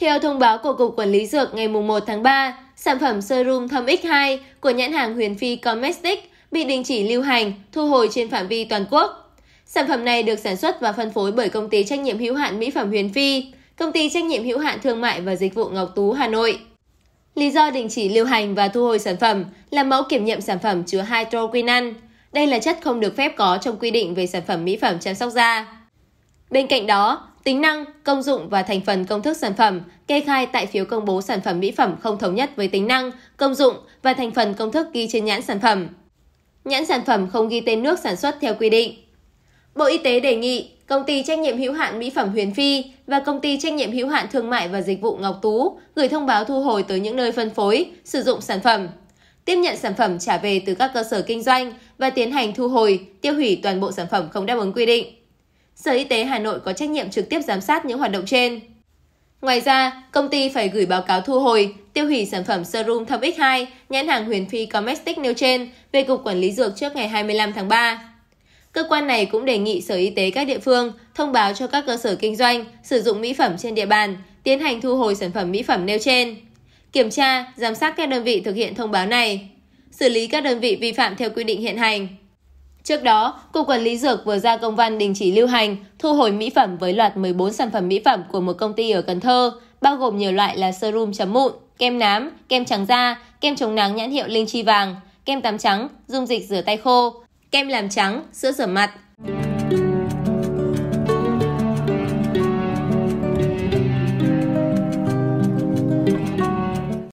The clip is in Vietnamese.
Theo thông báo của Cục Quản lý Dược ngày 1 tháng 3, sản phẩm serum thâm X2 của nhãn hàng Huyền Phi Comestic bị đình chỉ lưu hành, thu hồi trên phạm vi toàn quốc. Sản phẩm này được sản xuất và phân phối bởi công ty trách nhiệm hữu hạn mỹ phẩm Huyền Phi, công ty trách nhiệm hữu hạn thương mại và dịch vụ Ngọc Tú Hà Nội. Lý do đình chỉ lưu hành và thu hồi sản phẩm là mẫu kiểm nghiệm sản phẩm chứa hydroquinone. Đây là chất không được phép có trong quy định về sản phẩm mỹ phẩm chăm sóc da. Bên cạnh đó, Tính năng, công dụng và thành phần công thức sản phẩm kê khai tại phiếu công bố sản phẩm mỹ phẩm không thống nhất với tính năng, công dụng và thành phần công thức ghi trên nhãn sản phẩm. Nhãn sản phẩm không ghi tên nước sản xuất theo quy định. Bộ Y tế đề nghị công ty trách nhiệm hữu hạn mỹ phẩm Huyền Phi và công ty trách nhiệm hữu hạn thương mại và dịch vụ Ngọc Tú gửi thông báo thu hồi tới những nơi phân phối, sử dụng sản phẩm, tiếp nhận sản phẩm trả về từ các cơ sở kinh doanh và tiến hành thu hồi, tiêu hủy toàn bộ sản phẩm không đáp ứng quy định. Sở Y tế Hà Nội có trách nhiệm trực tiếp giám sát những hoạt động trên. Ngoài ra, công ty phải gửi báo cáo thu hồi, tiêu hủy sản phẩm serum thâm X2, nhãn hàng Huyền Phi Comestic nêu trên về Cục Quản lý Dược trước ngày 25 tháng 3. Cơ quan này cũng đề nghị Sở Y tế các địa phương thông báo cho các cơ sở kinh doanh sử dụng mỹ phẩm trên địa bàn tiến hành thu hồi sản phẩm mỹ phẩm nêu trên, kiểm tra, giám sát các đơn vị thực hiện thông báo này, xử lý các đơn vị vi phạm theo quy định hiện hành trước đó cục quản lý dược vừa ra công văn đình chỉ lưu hành thu hồi mỹ phẩm với loạt 14 sản phẩm mỹ phẩm của một công ty ở cần thơ bao gồm nhiều loại là serum chấm mụn kem nám kem trắng da kem chống nắng nhãn hiệu linh chi vàng kem tắm trắng dung dịch rửa tay khô kem làm trắng sữa rửa mặt